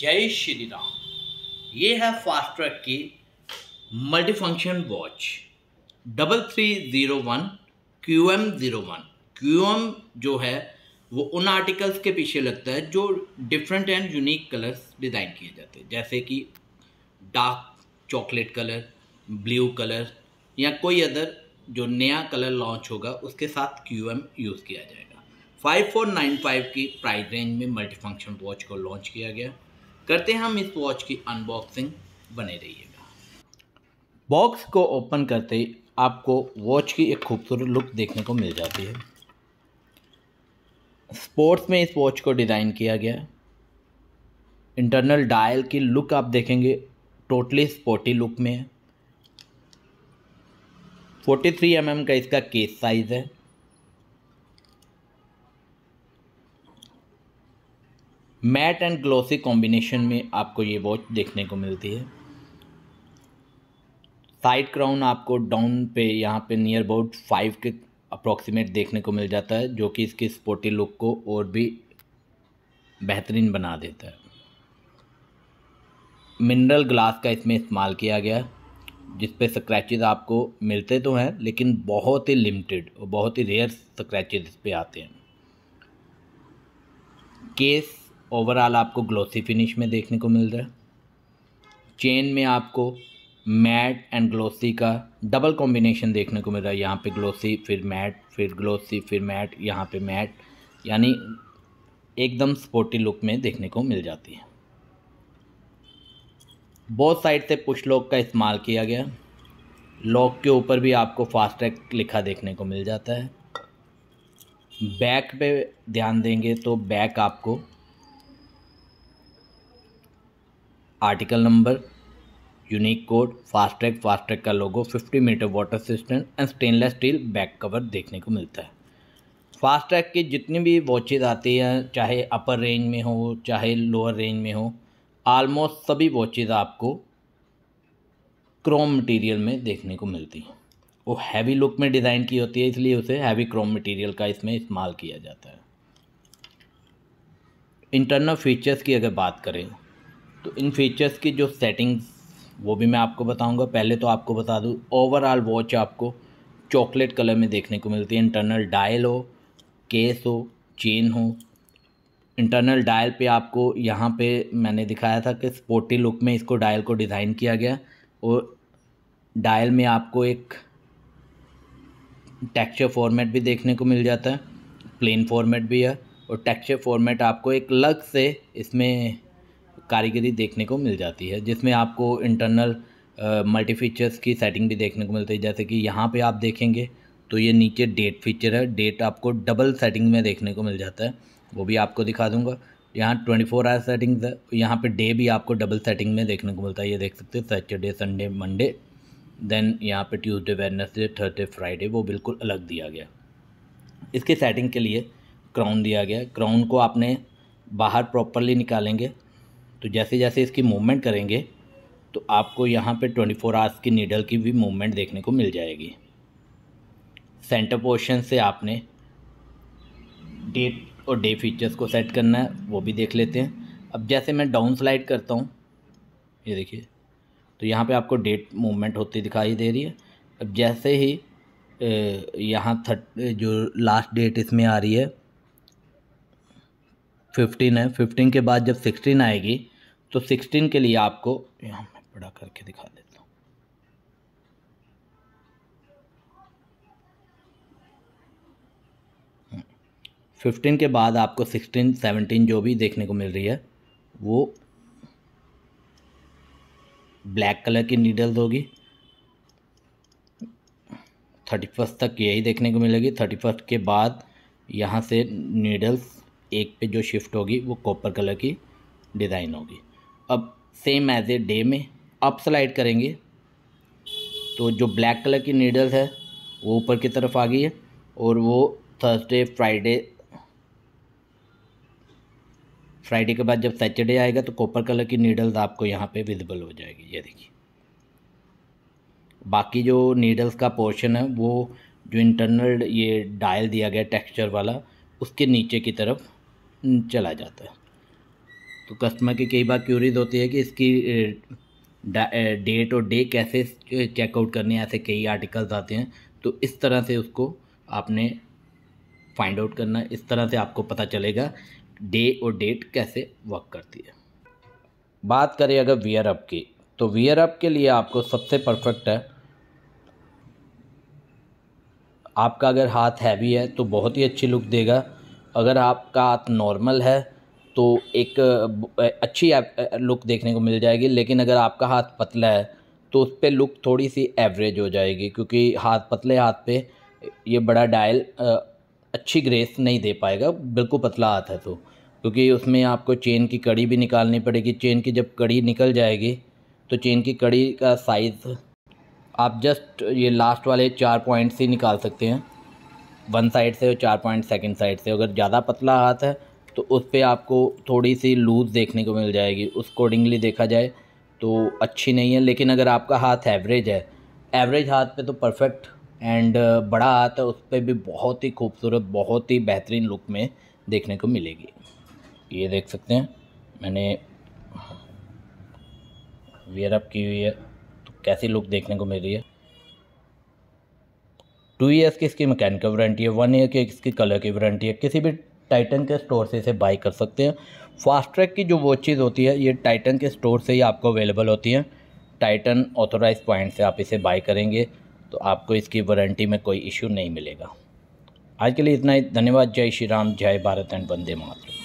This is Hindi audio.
जय श्री राम ये है फास्ट ट्रैक की multi function watch double three zero one Q M zero one Q M जो है वो उन आर्टिकल्स के पीछे लगता है जो different and unique colours design किए जाते हैं जैसे कि dark chocolate colour blue colour या कोई अदर जो नया कलर लॉन्च होगा उसके साथ क्यू एम यूज़ किया जाएगा फ़ाइव फोर नाइन फाइव की प्राइस रेंज में मल्टी फंक्शन वॉच को लॉन्च किया गया करते हैं हम इस वॉच की अनबॉक्सिंग बने रहिएगा बॉक्स को ओपन करते ही आपको वॉच की एक खूबसूरत लुक देखने को मिल जाती है स्पोर्ट्स में इस वॉच को डिज़ाइन किया गया इंटरनल डायल की लुक आप देखेंगे टोटली स्पोर्टी लुक में है 43 एम mm का इसका केस साइज़ है मैट एंड ग्लोसी कॉम्बिनेशन में आपको ये वॉच देखने को मिलती है साइड क्राउन आपको डाउन पे यहाँ पे नियर अबाउट फाइव के अप्रोक्सीमेट देखने को मिल जाता है जो कि इसके स्पोर्टी लुक को और भी बेहतरीन बना देता है मिनरल ग्लास का इसमें इस्तेमाल किया गया है जिसपे स्क्रैचेस आपको मिलते तो हैं लेकिन बहुत ही लिमिटेड और बहुत ही रेयर स्क्रैच इस पर आते हैं केस ओवरऑल आपको ग्लोसी फिनिश में देखने को मिल रहा है चेन में आपको मैट एंड ग्लोसी का डबल कॉम्बिनेशन देखने को मिल रहा है यहाँ पे ग्लोसी फिर मैट फिर ग्लोसी फिर मैट यहाँ पे मैट यानी एकदम स्पोर्टी लुक में देखने को मिल जाती है बहुत साइड से पुश लॉक का इस्तेमाल किया गया लॉक के ऊपर भी आपको ट्रैक लिखा देखने को मिल जाता है बैक पे ध्यान देंगे तो बैक आपको article number unique code Fastrack Fastrack का logo 50 metre water system and stainless steel back cover देखने को मिलता है फास्ट्रैक के जितने भी वॉचेज़ आते हैं चाहे अपर रेंज में हो चाहे लोअर रेंज में हो आलमोस्ट सभी वॉचेज़ आपको क्रोम मटेरियल में देखने को मिलती हैं वो हैवी लुक में डिज़ाइन की होती है इसलिए उसे हैवी क्रोम मटेरियल का इसमें इस्तेमाल किया जाता है इंटरनल फीचर्स की अगर बात करें तो इन फीचर्स की जो सेटिंग्स वो भी मैं आपको बताऊंगा पहले तो आपको बता दूँ ओवरऑल वॉच आपको चॉकलेट कलर में देखने को मिलती है इंटरनल डायल हो केस हो चेन हो इंटरनल डायल पे आपको यहाँ पे मैंने दिखाया था कि स्पोर्टी लुक में इसको डायल को डिज़ाइन किया गया और डायल में आपको एक टेक्सचर फॉर्मेट भी देखने को मिल जाता है प्लेन फॉर्मेट भी है और टेक्सचर फॉर्मेट आपको एक अलग से इसमें कारीगरी देखने को मिल जाती है जिसमें आपको इंटरनल मल्टी फीचर्स की सेटिंग भी देखने को मिलती है जैसे कि यहाँ पे आप देखेंगे तो ये नीचे डेट फीचर है डेट आपको डबल सेटिंग में देखने को मिल जाता है वो भी आपको दिखा दूँगा यहाँ ट्वेंटी फोर आवर सेटिंग्स है यहाँ पे डे भी आपको डबल सेटिंग में देखने को मिलता है ये देख सकते हैं सैटरडे संडे मंडे देन यहाँ पे ट्यूसडे वेडनेसडे थर्सडे फ्राइडे वो बिल्कुल अलग दिया गया इसके सेटिंग के लिए क्राउन दिया गया क्राउन को आपने बाहर प्रॉपरली निकालेंगे तो जैसे जैसे इसकी मूवमेंट करेंगे तो आपको यहाँ पे 24 फोर आवर्स की नीडल की भी मूवमेंट देखने को मिल जाएगी सेंटर पोर्शन से आपने डेट और डे फीचर्स को सेट करना है वो भी देख लेते हैं अब जैसे मैं डाउन स्लाइड करता हूँ ये देखिए तो यहाँ पे आपको डेट मूवमेंट होती दिखाई दे रही है अब जैसे ही यहाँ थर्ट जो लास्ट डेट इसमें आ रही है फिफ्टीन है फिफ्टीन के बाद जब सिक्सटीन आएगी तो सिक्सटीन के लिए आपको यहाँ मैं बड़ा करके दिखा देता हूँ हम्म। फिफ्टीन के बाद आपको सिक्सटीन सेवनटीन जो भी देखने को मिल रही है वो ब्लैक कलर की नीडल्स होगी थर्टी फर्स्ट तक यही देखने को मिलेगी थर्टी फर्स्ट के बाद यहाँ से नीडल्स एक पे जो शिफ्ट होगी वो कॉपर कलर की डिज़ाइन होगी अब सेम एज ए डे में अप स्लाइड करेंगे तो जो ब्लैक कलर की नीडल्स है वो ऊपर की तरफ आ गई है और वो थर्सडे फ्राइडे फ्राइडे के बाद जब सैटरडे आएगा तो कॉपर कलर की नीडल्स आपको यहाँ पे विजिबल हो जाएगी ये देखिए बाकी जो नीडल्स का पोर्शन है वो जो इंटरनल ये डायल दिया गया टेक्सचर वाला उसके नीचे की तरफ चला जाता है तो कस्टमर की कई बार क्यूरीज होती है कि इसकी डेट और डे कैसे चेकआउट करने ऐसे कई आर्टिकल्स आते हैं तो इस तरह से उसको आपने फाइंड आउट करना इस तरह से आपको पता चलेगा डे और डेट कैसे वर्क करती है बात करें अगर वियर अप की तो वियर अप के लिए आपको सबसे परफेक्ट है आपका अगर हाथ हैवी है तो बहुत ही अच्छी लुक देगा अगर आपका हाथ नॉर्मल है तो एक अच्छी लुक देखने को मिल जाएगी लेकिन अगर आपका हाथ पतला है तो उस पर लुक थोड़ी सी एवरेज हो जाएगी क्योंकि हाथ पतले हाथ पे ये बड़ा डायल अच्छी ग्रेस नहीं दे पाएगा बिल्कुल पतला हाथ है तो क्योंकि उसमें आपको चेन की कड़ी भी निकालनी पड़ेगी चेन की जब कड़ी निकल जाएगी तो चेन की कड़ी का साइज़ आप जस्ट ये लास्ट वाले चार पॉइंट्स ही निकाल सकते हैं वन साइड से और चार पॉइंट सेकेंड साइड से अगर ज़्यादा पतला हाथ है तो उस पर आपको थोड़ी सी लूज़ देखने को मिल जाएगी उस अकॉर्डिंगली देखा जाए तो अच्छी नहीं है लेकिन अगर आपका हाथ एवरेज है एवरेज हाथ पे तो परफेक्ट एंड बड़ा हाथ है उस पर भी बहुत ही खूबसूरत बहुत ही बेहतरीन लुक में देखने को मिलेगी ये देख सकते हैं मैंने वेयरअप की हुई है तो कैसी लुक देखने को मिल रही है टू ईयर्स की इसकी मैकेनिकल वारंटी है वन ईयर की इसकी कलर की वारंटी है किसी भी टाइटन के स्टोर से इसे बाई कर सकते हैं फास्ट ट्रैक की जो वो चीज़ होती है ये टाइटन के स्टोर से ही आपको अवेलेबल होती है टाइटन ऑथोराइज पॉइंट से आप इसे बाई करेंगे तो आपको इसकी वारंटी में कोई इशू नहीं मिलेगा आज के लिए इतना ही धन्यवाद जय श्री राम जय भारत एंड वंदे मातरम